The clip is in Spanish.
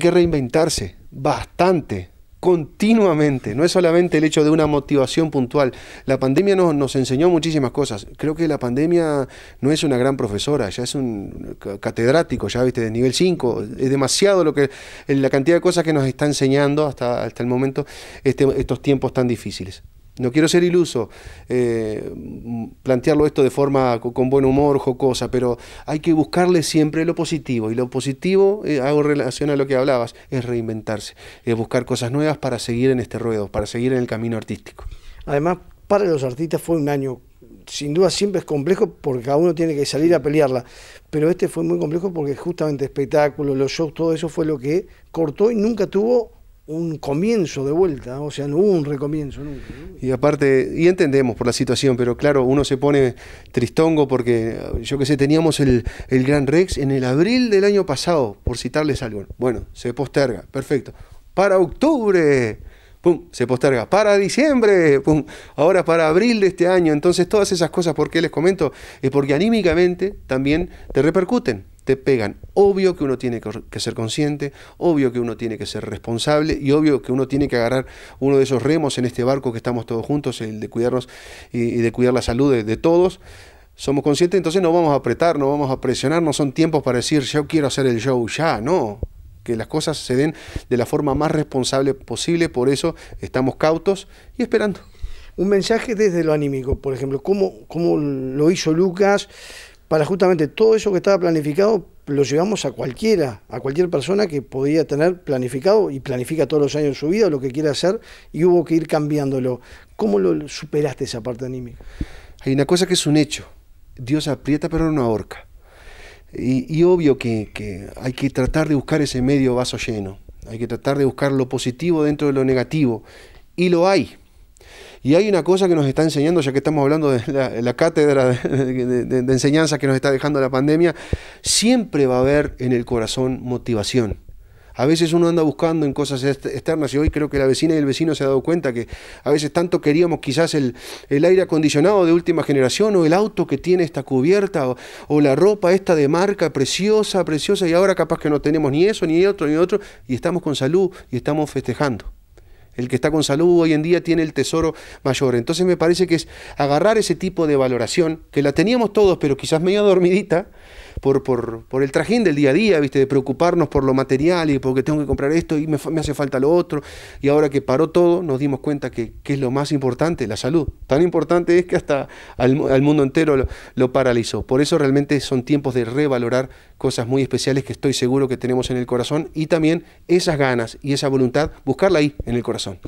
que reinventarse bastante, continuamente. No es solamente el hecho de una motivación puntual. La pandemia nos, nos enseñó muchísimas cosas. Creo que la pandemia no es una gran profesora, ya es un catedrático, ya viste, de nivel 5. Es demasiado lo que, la cantidad de cosas que nos está enseñando hasta, hasta el momento este, estos tiempos tan difíciles. No quiero ser iluso, eh, plantearlo esto de forma con buen humor, jocosa, pero hay que buscarle siempre lo positivo. Y lo positivo, eh, hago relación a lo que hablabas, es reinventarse, es buscar cosas nuevas para seguir en este ruedo, para seguir en el camino artístico. Además, para los artistas fue un año, sin duda siempre es complejo porque cada uno tiene que salir a pelearla, pero este fue muy complejo porque justamente espectáculo, los shows, todo eso fue lo que cortó y nunca tuvo un comienzo de vuelta, o sea, no hubo un recomienzo nunca. Y aparte, y entendemos por la situación, pero claro, uno se pone tristongo porque, yo que sé, teníamos el, el Gran Rex en el abril del año pasado, por citarles algo. Bueno, se posterga, perfecto. Para octubre, pum, se posterga. Para diciembre, pum, ahora para abril de este año. Entonces, todas esas cosas, ¿por qué les comento? Es porque anímicamente también te repercuten pegan. Obvio que uno tiene que ser consciente, obvio que uno tiene que ser responsable y obvio que uno tiene que agarrar uno de esos remos en este barco que estamos todos juntos, el de cuidarnos y de cuidar la salud de, todos somos conscientes, entonces no vamos a apretar, no vamos a presionar, no son tiempos para decir yo quiero hacer el show ya, no. Que las cosas se den de la forma más responsable posible, por eso estamos cautos y esperando. Un mensaje desde lo anímico, por ejemplo, como cómo lo hizo Lucas? para justamente todo eso que estaba planificado, lo llevamos a cualquiera, a cualquier persona que podía tener planificado y planifica todos los años de su vida lo que quiere hacer y hubo que ir cambiándolo. ¿Cómo lo superaste esa parte anímica? Hay una cosa que es un hecho. Dios aprieta pero no ahorca. Y, obvio que, hay que tratar de buscar ese medio vaso lleno. Hay que tratar de buscar lo positivo dentro de lo negativo. Y lo hay. Y hay una cosa que nos está enseñando, ya que estamos hablando de la, cátedra de, enseñanza que nos está dejando la pandemia, siempre va a haber en el corazón motivación. A veces uno anda buscando en cosas externas y hoy creo que la vecina y el vecino se han dado cuenta que a veces tanto queríamos quizás el, aire acondicionado de última generación o el auto que tiene esta cubierta o, o la ropa esta de marca preciosa, preciosa y ahora capaz que no tenemos ni eso, ni otro, ni otro y estamos con salud y estamos festejando. El que está con salud hoy en día tiene el tesoro mayor. Entonces me parece que es agarrar ese tipo de valoración, que la teníamos todos, pero quizás medio dormidita, por, el trajín del día a día, ¿viste? De preocuparnos por lo material y porque tengo que comprar esto y me, hace falta lo otro. Y ahora que paró todo, nos dimos cuenta que, es lo más importante, la salud. Tan importante es que hasta al, mundo entero lo, paralizó. Por eso realmente son tiempos de revalorar cosas muy especiales que estoy seguro que tenemos en el corazón y también esas ganas y esa voluntad, buscarla ahí, en el corazón.